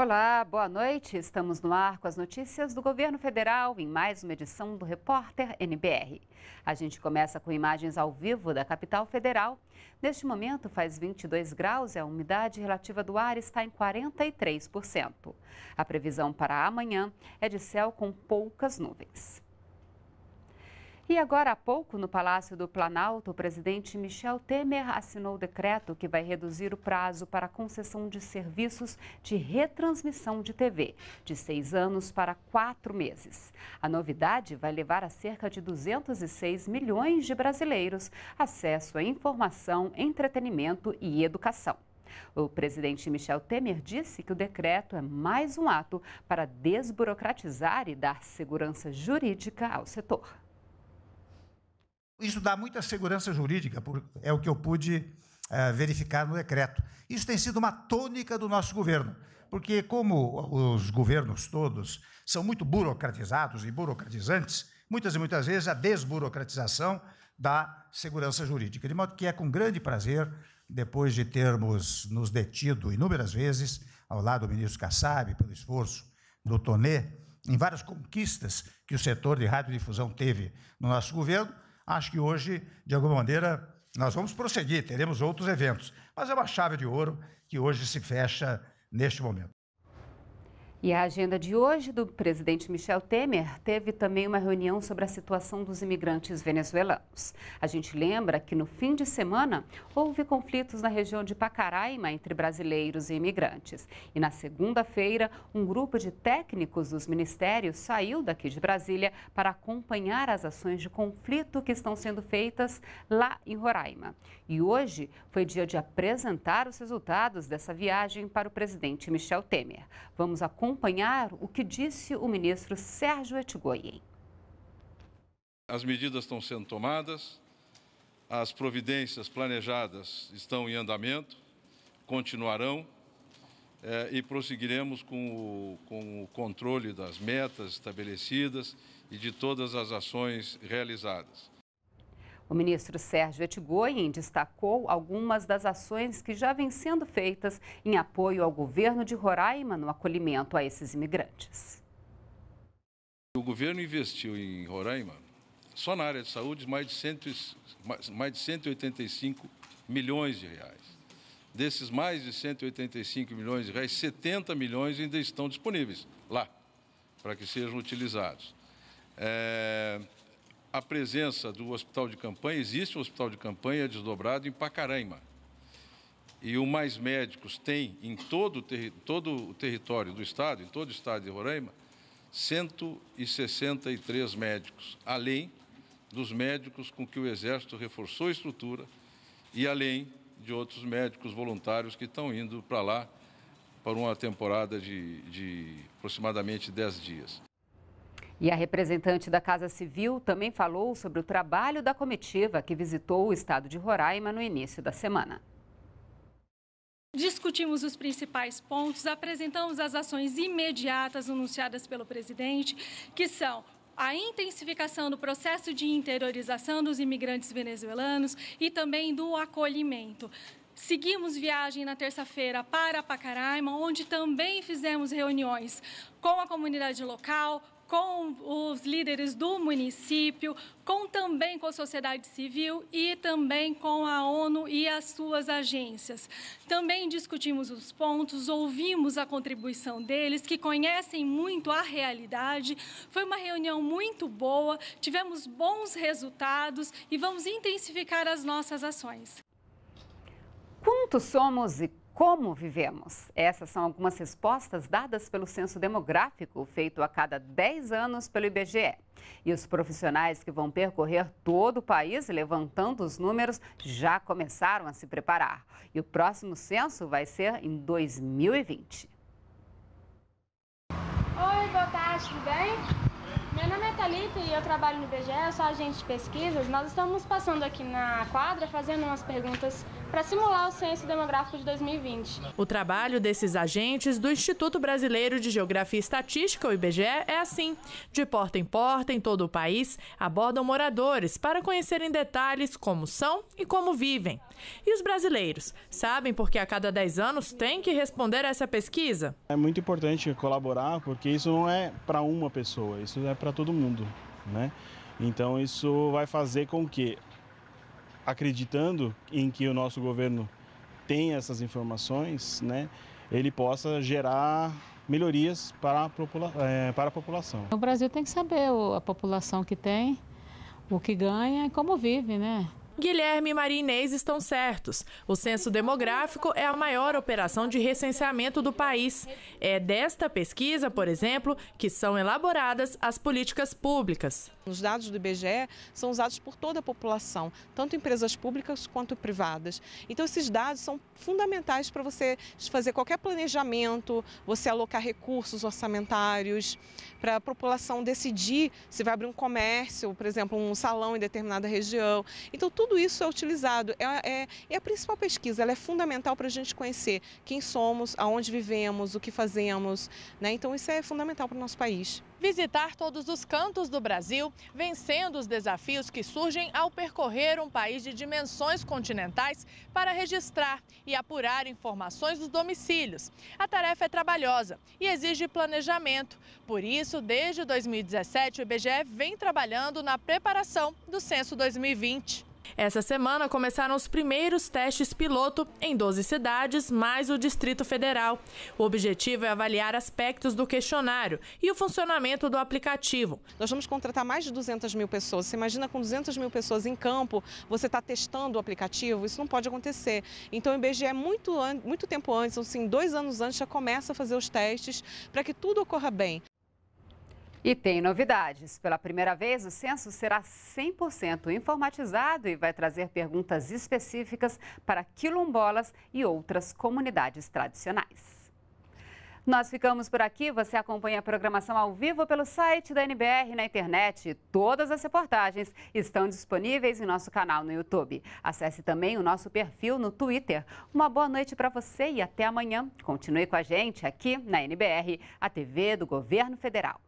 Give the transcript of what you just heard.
Olá, boa noite. Estamos no ar com as notícias do governo federal em mais uma edição do Repórter NBR. A gente começa com imagens ao vivo da capital federal. Neste momento faz 22 graus e a umidade relativa do ar está em 43%. A previsão para amanhã é de céu com poucas nuvens. E agora há pouco, no Palácio do Planalto, o presidente Michel Temer assinou o decreto que vai reduzir o prazo para a concessão de serviços de retransmissão de TV, de seis anos para quatro meses. A novidade vai levar a cerca de 206 milhões de brasileiros acesso à informação, entretenimento e educação. O presidente Michel Temer disse que o decreto é mais um ato para desburocratizar e dar segurança jurídica ao setor. Isso dá muita segurança jurídica, é o que eu pude é, verificar no decreto. Isso tem sido uma tônica do nosso governo, porque, como os governos todos são muito burocratizados e burocratizantes, muitas e muitas vezes a desburocratização da segurança jurídica. De modo que é com grande prazer, depois de termos nos detido inúmeras vezes, ao lado do ministro Kassab, pelo esforço do Tonê, em várias conquistas que o setor de radiodifusão teve no nosso governo, Acho que hoje, de alguma maneira, nós vamos prosseguir, teremos outros eventos. Mas é uma chave de ouro que hoje se fecha neste momento. E a agenda de hoje do presidente Michel Temer teve também uma reunião sobre a situação dos imigrantes venezuelanos. A gente lembra que no fim de semana houve conflitos na região de Pacaraima entre brasileiros e imigrantes. E na segunda-feira, um grupo de técnicos dos ministérios saiu daqui de Brasília para acompanhar as ações de conflito que estão sendo feitas lá em Roraima. E hoje foi dia de apresentar os resultados dessa viagem para o presidente Michel Temer. Vamos acompanhar acompanhar o que disse o ministro Sérgio Etigoyen. As medidas estão sendo tomadas, as providências planejadas estão em andamento, continuarão eh, e prosseguiremos com o, com o controle das metas estabelecidas e de todas as ações realizadas. O ministro Sérgio Etigoyen destacou algumas das ações que já vêm sendo feitas em apoio ao governo de Roraima no acolhimento a esses imigrantes. O governo investiu em Roraima, só na área de saúde, mais de, cento, mais de 185 milhões de reais. Desses mais de 185 milhões de reais, 70 milhões ainda estão disponíveis lá, para que sejam utilizados. É, a presença do hospital de campanha, existe um hospital de campanha desdobrado em Pacaraima. E o Mais Médicos tem em todo o, todo o território do Estado, em todo o Estado de Roraima, 163 médicos, além dos médicos com que o Exército reforçou a estrutura e além de outros médicos voluntários que estão indo para lá para uma temporada de, de aproximadamente 10 dias. E a representante da Casa Civil também falou sobre o trabalho da comitiva que visitou o estado de Roraima no início da semana. Discutimos os principais pontos, apresentamos as ações imediatas anunciadas pelo presidente, que são a intensificação do processo de interiorização dos imigrantes venezuelanos e também do acolhimento. Seguimos viagem na terça-feira para Pacaraima, onde também fizemos reuniões com a comunidade local, com os líderes do município, com também com a sociedade civil e também com a ONU e as suas agências. Também discutimos os pontos, ouvimos a contribuição deles, que conhecem muito a realidade. Foi uma reunião muito boa, tivemos bons resultados e vamos intensificar as nossas ações. Quantos somos e como vivemos? Essas são algumas respostas dadas pelo censo demográfico, feito a cada 10 anos pelo IBGE. E os profissionais que vão percorrer todo o país levantando os números já começaram a se preparar. E o próximo censo vai ser em 2020. Oi, boa tarde, tudo bem? Meu nome é Thalita e eu trabalho no IBGE, eu sou agente de pesquisas. Nós estamos passando aqui na quadra fazendo umas perguntas para simular o censo demográfico de 2020. O trabalho desses agentes do Instituto Brasileiro de Geografia e Estatística, o IBGE, é assim. De porta em porta, em todo o país, abordam moradores para conhecerem detalhes como são e como vivem. E os brasileiros sabem porque a cada 10 anos tem que responder a essa pesquisa? É muito importante colaborar, porque isso não é para uma pessoa, isso é para todo mundo mundo, né? Então isso vai fazer com que, acreditando em que o nosso governo tem essas informações, né, ele possa gerar melhorias para a, popula é, para a população. O Brasil tem que saber a população que tem, o que ganha e como vive, né? Guilherme e Maria Inês estão certos. O censo demográfico é a maior operação de recenseamento do país. É desta pesquisa, por exemplo, que são elaboradas as políticas públicas. Os dados do IBGE são usados por toda a população, tanto empresas públicas quanto privadas. Então, esses dados são fundamentais para você fazer qualquer planejamento, você alocar recursos orçamentários, para a população decidir se vai abrir um comércio, por exemplo, um salão em determinada região. Então, tudo isso é utilizado. É, é, é a principal pesquisa, ela é fundamental para a gente conhecer quem somos, aonde vivemos, o que fazemos. Né? Então, isso é fundamental para o nosso país visitar todos os cantos do Brasil, vencendo os desafios que surgem ao percorrer um país de dimensões continentais para registrar e apurar informações dos domicílios. A tarefa é trabalhosa e exige planejamento. Por isso, desde 2017, o IBGE vem trabalhando na preparação do censo 2020. Essa semana começaram os primeiros testes piloto em 12 cidades, mais o Distrito Federal. O objetivo é avaliar aspectos do questionário e o funcionamento do aplicativo. Nós vamos contratar mais de 200 mil pessoas. Você imagina com 200 mil pessoas em campo, você está testando o aplicativo? Isso não pode acontecer. Então o IBGE, é muito, muito tempo antes, assim, dois anos antes, já começa a fazer os testes para que tudo ocorra bem. E tem novidades. Pela primeira vez, o censo será 100% informatizado e vai trazer perguntas específicas para quilombolas e outras comunidades tradicionais. Nós ficamos por aqui. Você acompanha a programação ao vivo pelo site da NBR na internet. Todas as reportagens estão disponíveis em nosso canal no YouTube. Acesse também o nosso perfil no Twitter. Uma boa noite para você e até amanhã. Continue com a gente aqui na NBR, a TV do Governo Federal.